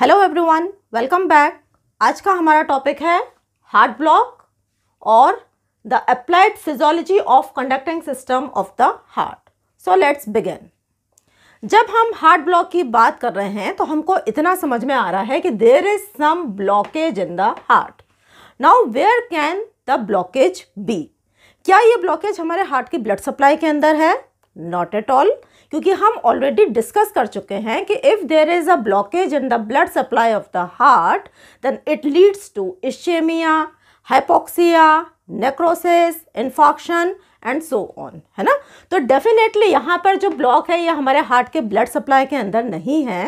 Hello everyone welcome back आज का हमारा टॉपिक है हार्ट ब्लॉक और the applied physiology of conducting system of the heart so let's begin जब हम हार्ट ब्लॉक की बात कर रहे हैं तो हमको इतना समझ में आ रहा है कि there is some blockage in the heart now where can the blockage be क्या ये ब्लॉकेज हमारे हार्ट की ब्लड सप्लाई के अंदर है नॉट एट ऑल क्योंकि हम ऑलरेडी डिस्कस कर चुके हैं कि if there is a blockage in the blood supply of the heart then it leads to ischaemia hypoxia necrosis infarction and so on है ना तो डेफिनेटली यहाँ पर जो ब्लॉक है ये हमारे हार्ट के ब्लड सप्लाई के अंदर नहीं है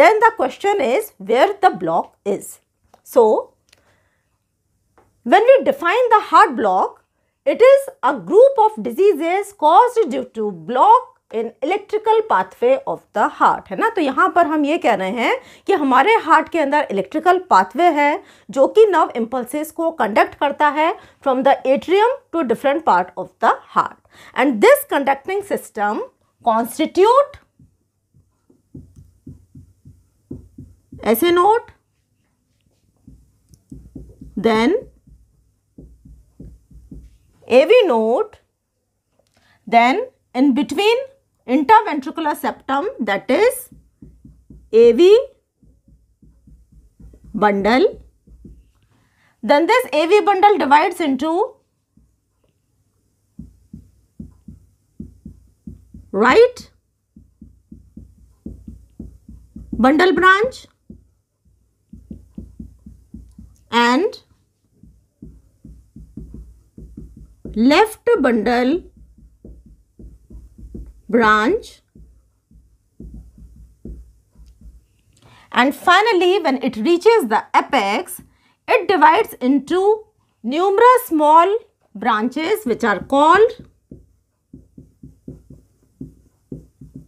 then the question is where the block is so when we define the heart block it is a group of diseases cause due to block in electrical pathway of the heart है ना तो यहाँ पर हम ये कह रहे हैं कि हमारे हार्ट के अंदर इलेक्ट्रिकल पाथवे है जो कि नर्व इम्पल्सिस को कंडक्ट करता है from the atrium to different part of the heart and this conducting system constitute SA node then AV node then in between interventricular septum that is AV bundle. Then this AV bundle divides into right bundle branch and left bundle branch and finally when it reaches the apex it divides into numerous small branches which are called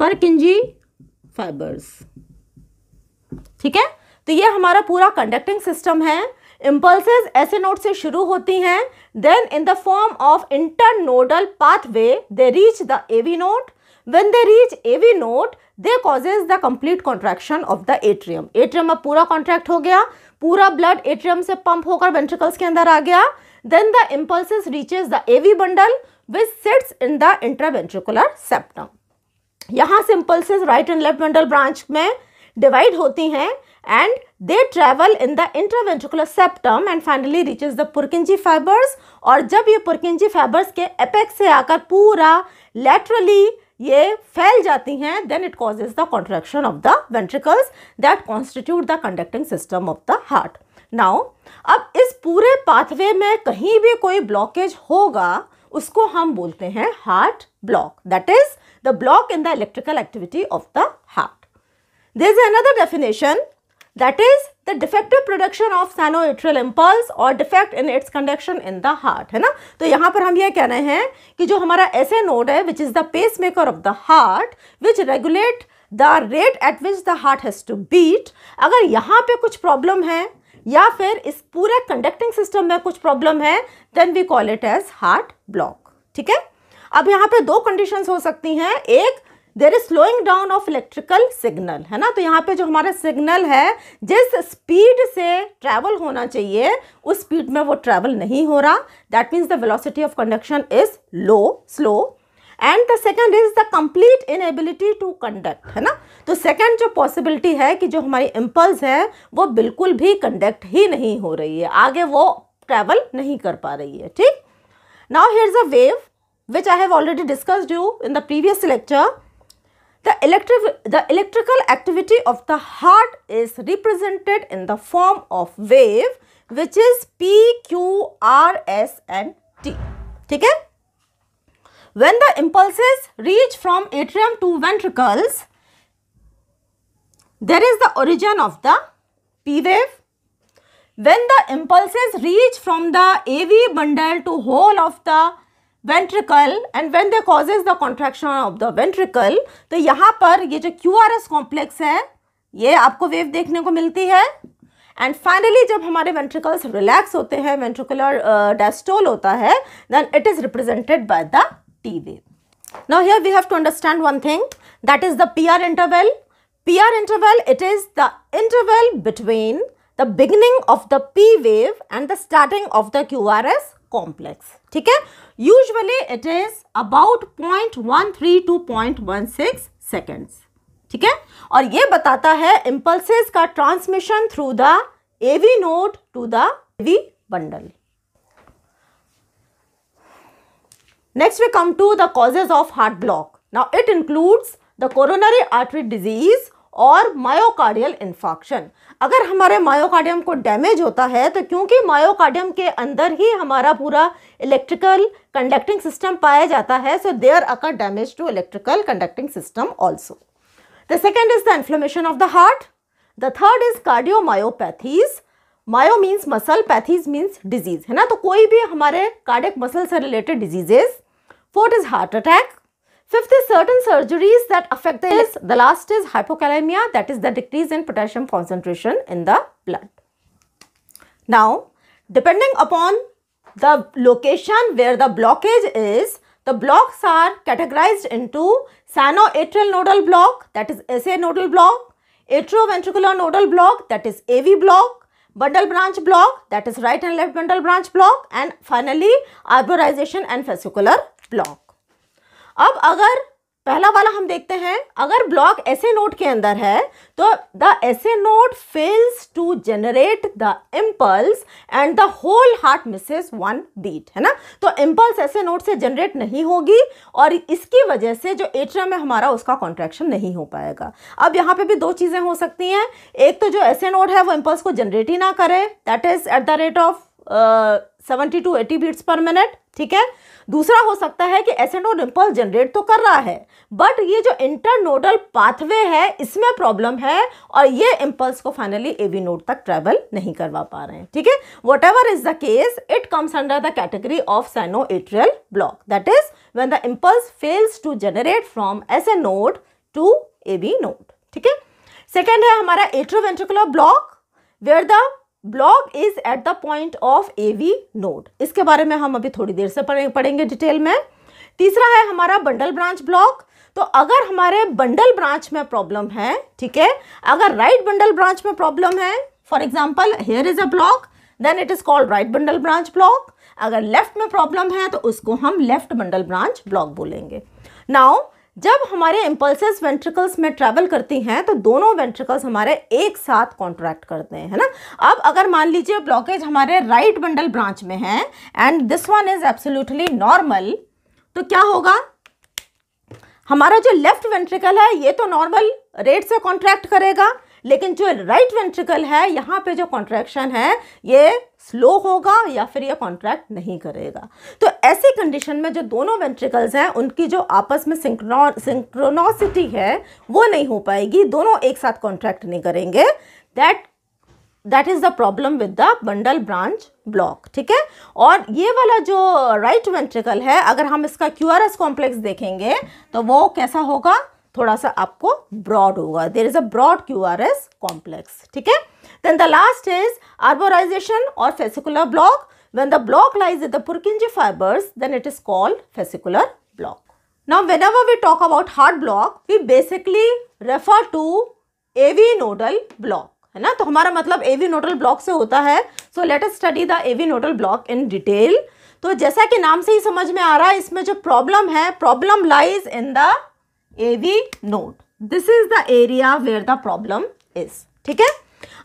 Purkinje fibers ठीक है तो ये हमारा पूरा conducting system है impulses SA node से शुरू होती हैं then in the form of internodal pathway they reach the AV node when they reach AV node they causes the complete contraction of the atrium atrium अब पूरा contract हो गया पूरा blood atrium से pump होकर ventricles के अंदर आ गया then the impulses reaches the AV bundle which sits in the intraventricular septum यहाँ से impulses right and left bundle branch में divide होती हैं and they travel in the intraventricular septum and finally reaches the Purkinje fibers और जब ये Purkinje fibers के apex से आकर पूरा laterally ये फैल जाती हैं then it causes the contraction of the ventricles that constitute the conducting system of the heart now अब इस पूरे पाथवे में कहीं भी कोई ब्लॉकेज होगा उसको हम बोलते हैं heart block that is the block in the electrical activity of the heart there is another definition that is the defective production of sinoatrial impulse or defect in its conduction in the heart hai na to yahan par hum ye keh rahe hain ki jo hamara sa node hai which is the pacemaker of the heart which regulate the rate at which the heart has to beat agar yahan pe kuch problem hai या फिर इस पूरे conducting system में कुछ problem है then we call it as heart block ठीक है अब यहाँ पे दो कंडीशंस हो सकती हैं एक there is slowing down of electrical signal है ना तो यहाँ पे जो हमारा सिग्नल है जिस स्पीड से ट्रैवल होना चाहिए उस स्पीड में वो ट्रैवल नहीं हो रहा that means the velocity of conduction is low slow and the second is the complete inability to conduct है ना तो सेकेंड जो पॉसिबिलिटी है कि जो हमारी इम्पल्स है वो बिल्कुल भी कंडक्ट ही नहीं हो रही है आगे वो ट्रैवल नहीं कर पा रही है ठीक now here is a wave which I have already discussed you in the previous lecture The, electric, the electrical activity of the heart is represented in the form of wave which is P, Q, R, S and T. Okay? When the impulses reach from atrium to ventricles, there is the origin of the P wave. When the impulses reach from the AV bundle to whole of the ventricle and when they causes the contraction of the ventricle तो यहाँ पर ये जो Q R S complex है ये आपको wave देखने को मिलती है एंड फाइनली जब हमारे वेंट्रिकल्स रिलैक्स होते हैं वेंट्रिकुलर डेस्टोल uh, होता है then it is represented by the T wave now here we have to understand one thing that is the P R interval P R interval it is the interval between the beginning of the P wave and the starting of the Q R S complex ठीक है usually it is about 0.13 to 0.16 seconds ठीक है और ये बताता है impulses का transmission through the AV node to the AV bundle next we come to the causes of heart block now it includes the coronary artery disease और myocardial infarction अगर हमारे मायोकार्डियम को डैमेज होता है तो क्योंकि मायोकार्डियम के अंदर ही हमारा पूरा इलेक्ट्रिकल कंडक्टिंग सिस्टम पाया जाता है so there occur damage to electrical conducting system also the second is the inflammation of the heart the third is cardiomyopathies myo means muscle pathies means disease है ना तो कोई भी हमारे कार्डिक मसल से related diseases fourth is heart attack Fifth is certain surgeries that affect the the last is hypokalemia that is the decrease in potassium concentration in the blood. Now depending upon the location where the blockage is the blocks are categorized into sanoatrial nodal block that is SA nodal block, atrioventricular nodal block that is AV block, bundle branch block that is right and left bundle branch block and finally arborization and fascicular block. अब अगर पहला वाला हम देखते हैं अगर block ऐसे note के अंदर है तो the SA node fails to generate the impulse and the whole heart misses one beat है ना तो इम्पल्स ऐसे नोट से जनरेट नहीं होगी और इसकी वजह से जो एट्रम है हमारा उसका कॉन्ट्रैक्शन नहीं हो पाएगा अब यहाँ पे भी दो चीज़ें हो सकती हैं एक तो जो ऐसे नोट है वो इम्पल्स को जनरेट ही ना करे that is at the rate of seventy to eighty beats per minute ठीक है दूसरा हो सकता है कि एसेंडो इम्पल्स जनरेट तो कर रहा है बट ये जो इंटरनोडल पाथवे है इसमें प्रॉब्लम है और ये इम्पल्स को फाइनली एवी नोड तक ट्रेवल नहीं करवा पा रहे हैं ठीक है whatever is the case it comes under the category of sino atrial block that is when the impulse fails to generate from S A node to A V node ठीक है second है हमारा atrioventricular block where the block is at the point of A V node इसके बारे में हम अभी थोड़ी देर से पढ़ेंगे डिटेल में तीसरा है हमारा बंडल ब्रांच ब्लॉक तो अगर हमारे बंडल ब्रांच में प्रॉब्लम है ठीक है अगर राइट बंडल ब्रांच में प्रॉब्लम है for example here is a block then it is called right bundle branch block अगर लेफ्ट में प्रॉब्लम है तो उसको हम लेफ्ट बंडल ब्रांच ब्लॉक बोलेंगे नाउ जब हमारे इम्पल्सेस वेंट्रिकल्स में ट्रैवल करती हैं तो दोनों वेंट्रिकल्स हमारे एक साथ कॉन्ट्रैक्ट करते हैं है ना अब अगर मान लीजिए ब्लॉकेज हमारे राइट बंडल ब्रांच में है and this one is absolutely normal तो क्या होगा हमारा जो लेफ्ट वेंट्रिकल है ये तो नॉर्मल रेट से कॉन्ट्रैक्ट करेगा लेकिन जो राइट वेंट्रिकल है यहाँ पे जो कॉन्ट्रैक्शन है ये स्लो होगा या फिर ये कॉन्ट्रैक्ट नहीं करेगा तो ऐसी कंडीशन में जो दोनों वेंट्रिकल्स हैं उनकी जो आपस में सिंक्रोनोसिटी है वो नहीं हो पाएगी दोनों एक साथ कॉन्ट्रैक्ट नहीं करेंगे that that is the problem with the bundle branch block ठीक है और ये वाला जो राइट right वेंट्रिकल है अगर हम इसका क्यू कॉम्प्लेक्स देखेंगे तो वो कैसा होगा थोड़ा सा आपको ब्रॉड होगा there is a broad Q R S complex ठीक है then the last is arborization और fascicular block when the block lies in the fibres then it is called fascicular block now whenever we talk about hard block we basically refer to AV nodal block है ना तो हमारा मतलब एवी nodal block से होता है so let's study the AV nodal block in detail तो जैसा कि नाम से ही समझ में आ रहा है इसमें जो प्रॉब्लम है problem lies in the AV node. This is the area where the problem is. ठीक है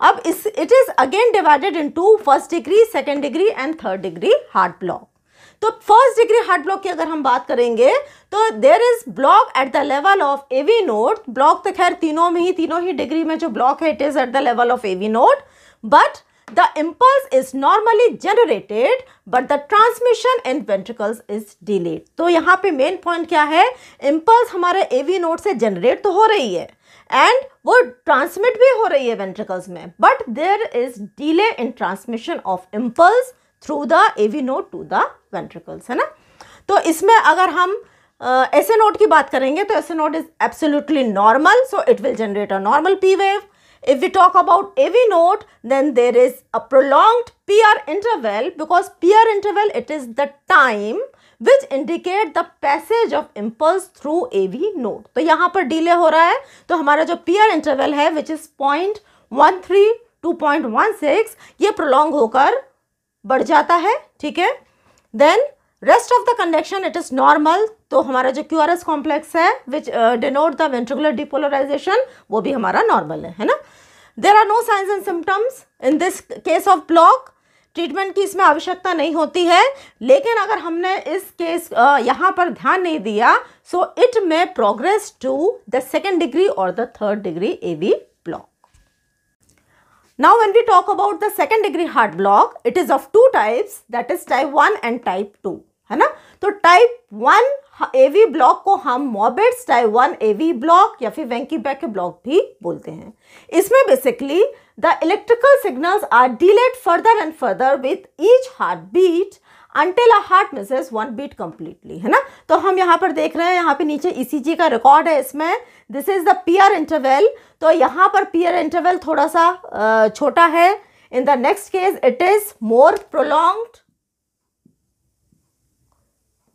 अब इस it is again divided into first degree second degree and third degree heart block तो फर्स्ट डिग्री हार्ट ब्लॉक की अगर हम बात करेंगे तो there is block at the level of AV node block तो खैर तीनों में ही तीनों ही डिग्री में जो ब्लॉक है it is at the level of AV node but The impulse is normally generated but the transmission in ventricles is delayed. तो यहाँ पे main point क्या है impulse हमारे AV node से generate तो हो रही है एंड वो ट्रांसमिट भी हो रही है वेंट्रिकल्स में but there is delay in transmission of impulse through the AV node to the ventricles है ना तो इसमें अगर हम एस uh, नोट की बात करेंगे तो S A node is absolutely normal so it will generate a normal P wave If we talk about AV node, then there is a prolonged PR interval because PR interval, it is the time which indicate the passage of impulse through AV node. to yahan par delay ho raha hai to hamara jo PR interval hai which is 0.13 to 0.16 ye prolong hokar बढ़ jata hai theek hai then rest of the conduction it is normal तो हमारा जो Q R S complex है which denote the ventricular depolarization वो भी हमारा normal है है ना there are no signs and symptoms in this case of block treatment की इसमें आवश्यकता नहीं होती है लेकिन अगर हमने इस केस uh, यहाँ पर ध्यान नहीं दिया so it may progress to the second degree और the third degree A V block now when we talk about the second degree heart block it is of two types that is type one and type two है ना तो type one AV block को हम Mobitz type one AV block या फिर Wenckebach block भी बोलते हैं इसमें basically the electrical signals are delete further and further with each heart beat until a heart misses one beat completely है ना तो हम यहाँ पर देख रहे हैं यहाँ पे नीचे जी e का रिकॉर्ड है इसमें this is the PR interval तो यहाँ पर पीयर इंटरवेल थोड़ा सा छोटा है in the next case it is more prolonged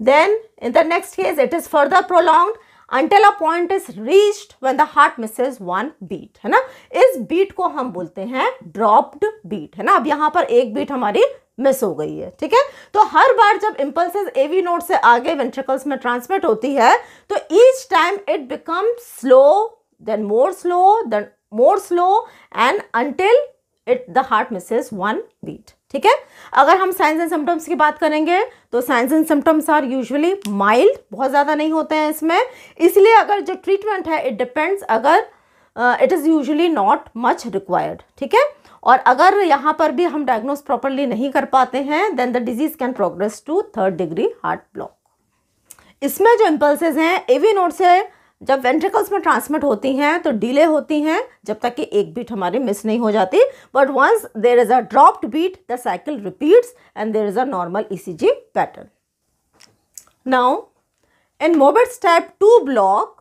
Then in the next case, it is further prolonged until a point is reached when the heart misses one beat है ना इस beat को हम बोलते हैं dropped beat है ना अब यहाँ पर एक beat हमारी मिस हो गई है ठीक है तो हर बार जब इम्पल्सेस एवी नोड से आगे वेंट्रिकल्स में ट्रांसमिट होती है तो each time it become slow then more slow then more slow and until it the heart misses one beat ठीक है अगर हम साइंस एंड सिम्टम्स की बात करेंगे तो signs and symptoms are usually mild बहुत ज़्यादा नहीं होते हैं इसमें इसलिए अगर जो ट्रीटमेंट है इट डिपेंड्स अगर it is usually not much required ठीक है और अगर यहाँ पर भी हम डायग्नोज प्रॉपरली नहीं कर पाते हैं then the disease can progress to third degree heart block इसमें जो इम्पल्स हैं एवी नोट से जब वेंट्रिकल्स में ट्रांसमिट होती हैं तो डिले होती हैं जब तक कि एक बीट हमारी मिस नहीं हो जाती but once there is a dropped beat the cycle repeats and there is a normal E pattern now in Mobitz type two block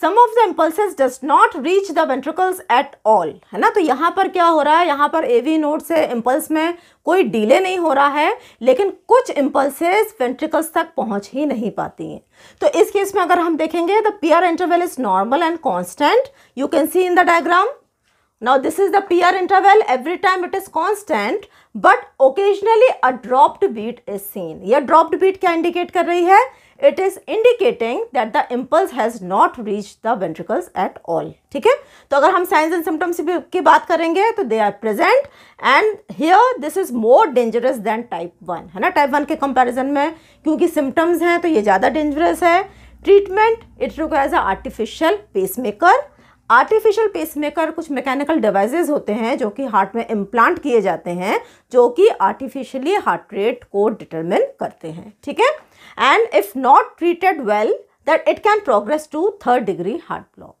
some of the impulse does not reach the ventricles at all है ना तो यहाँ पर क्या हो रहा है यहाँ पर एवी नोट से इम्पल्स में कोई डिले नहीं हो रहा है लेकिन कुछ इम्पल्सेस वेंट्रिकल्स तक पहुँच ही नहीं पाती हैं तो इस केस में अगर हम देखेंगे the PR interval is normal and constant you can see in the diagram now this is the PR interval every time it is constant but occasionally a dropped beat is seen यह dropped beat क्या indicate कर रही है it is indicating that the impulse has not reach the ventricles at all ठीक है तो अगर हम साइंस एंड सिम्टम्स की बात करेंगे तो they are present and here this is more dangerous than type one है ना टाइप वन के कंपेरिजन में क्योंकि सिम्टम्स हैं तो ये ज़्यादा डेंजरस है treatment it requires a artificial pacemaker artificial pacemaker कुछ मैकेनिकल डिवाइसेस होते हैं जो कि हार्ट में इम्प्लांट किए जाते हैं जो कि आर्टिफिशियली हार्ट रेट को डिटरमिन करते हैं ठीक है and if not treated well that it can progress to third degree heart block.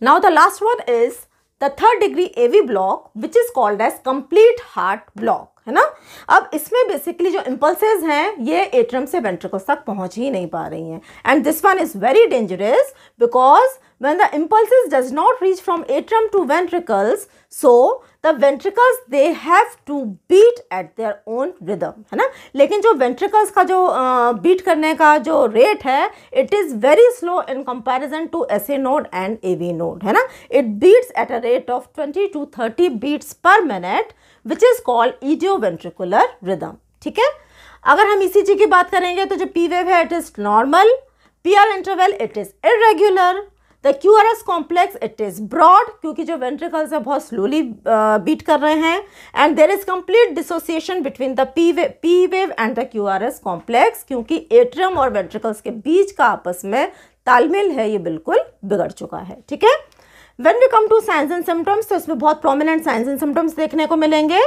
Now the last one is the third degree AV block which is called as complete heart block. है ना अब इसमें basically जो impulses हैं ये एट्रम से ventricles तक पहुंच ही नहीं पा रही हैं and this one is very dangerous because When the impulses does not reach from atrium to ventricles, so the ventricles they have to beat at their own rhythm, hai na lekin jo ventricles ka jo uh, beat karne ka jo rate hai it is very slow in comparison to SA node and AV node, hai na It beats at a rate of 20 to 30 beats per minute, which is called idioventricular rhythm, theek hai agar hum इसी चीज़ की बात करेंगे तो जो P wave है it is normal P R interval it is the Q R S complex it is broad क्योंकि जो ventricles है बहुत स्लोली बीट कर रहे हैं and there is complete dissociation between the P wave P wave and the Q R S complex क्योंकि atrium और ventricles के बीच का आपस में तालमेल है ये बिल्कुल बिगड़ चुका है ठीक है when we come to signs and symptoms तो इसमें बहुत प्रोमिनेंट साइंस एंड सिम्टम्स देखने को मिलेंगे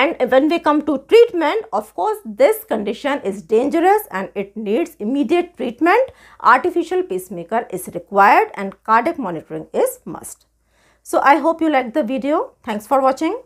and when we come to treatment of course this condition is dangerous and it needs immediate treatment artificial maker is required and cardiac monitoring is must so I hope you like the video thanks for watching